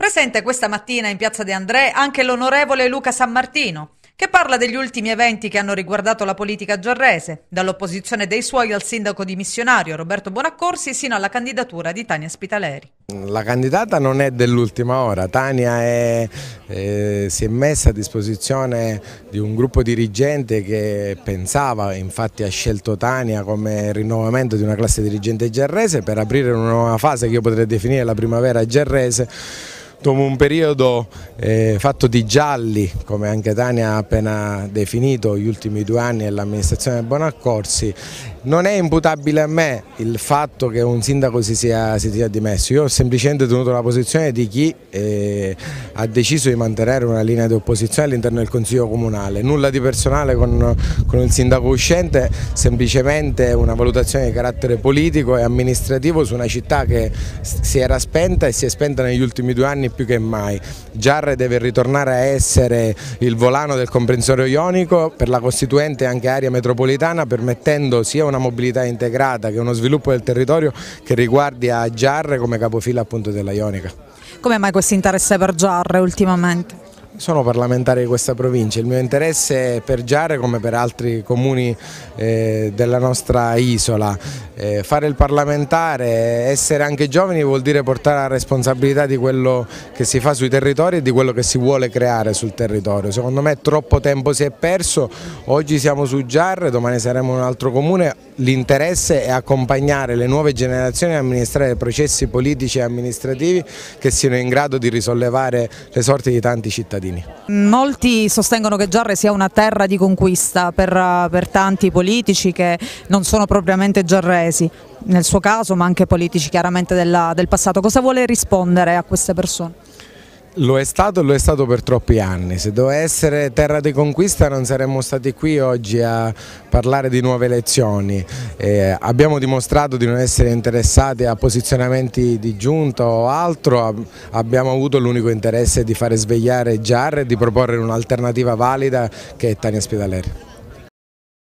Presente questa mattina in Piazza De André anche l'onorevole Luca Sammartino, che parla degli ultimi eventi che hanno riguardato la politica giorrese, dall'opposizione dei suoi al sindaco dimissionario Roberto Bonaccorsi sino alla candidatura di Tania Spitaleri. La candidata non è dell'ultima ora, Tania è, eh, si è messa a disposizione di un gruppo dirigente che pensava, infatti ha scelto Tania come rinnovamento di una classe dirigente gerrese per aprire una nuova fase che io potrei definire la primavera gerrese dopo un periodo eh, fatto di gialli, come anche Tania ha appena definito gli ultimi due anni dell'amministrazione Bonaccorsi, non è imputabile a me il fatto che un sindaco si sia, si sia dimesso, io ho semplicemente tenuto la posizione di chi eh, ha deciso di mantenere una linea di opposizione all'interno del Consiglio Comunale, nulla di personale con, con il sindaco uscente, semplicemente una valutazione di carattere politico e amministrativo su una città che si era spenta e si è spenta negli ultimi due anni più che mai. Giarre deve ritornare a essere il volano del comprensorio ionico per la costituente anche area metropolitana permettendo sia una mobilità integrata che uno sviluppo del territorio che riguardi a Giarre come capofila appunto della Ionica. Come mai questo interesse per Giarre ultimamente? Sono parlamentare di questa provincia, il mio interesse è per Giare come per altri comuni eh, della nostra isola. Eh, fare il parlamentare, essere anche giovani vuol dire portare la responsabilità di quello che si fa sui territori e di quello che si vuole creare sul territorio. Secondo me troppo tempo si è perso, oggi siamo su Giarre, domani saremo in un altro comune, l'interesse è accompagnare le nuove generazioni a amministrare processi politici e amministrativi che siano in grado di risollevare le sorti di tanti cittadini cittadini. Molti sostengono che Giarre sia una terra di conquista per, eh, per tanti politici che non sono propriamente giarresi, nel suo caso ma anche politici chiaramente della, del passato. Cosa vuole rispondere a queste persone? Lo è stato e lo è stato per troppi anni, se doveva essere terra di conquista non saremmo stati qui oggi a parlare di nuove elezioni, eh, abbiamo dimostrato di non essere interessati a posizionamenti di giunta o altro, abbiamo avuto l'unico interesse di fare svegliare Giarre e di proporre un'alternativa valida che è Tania Spitaleri.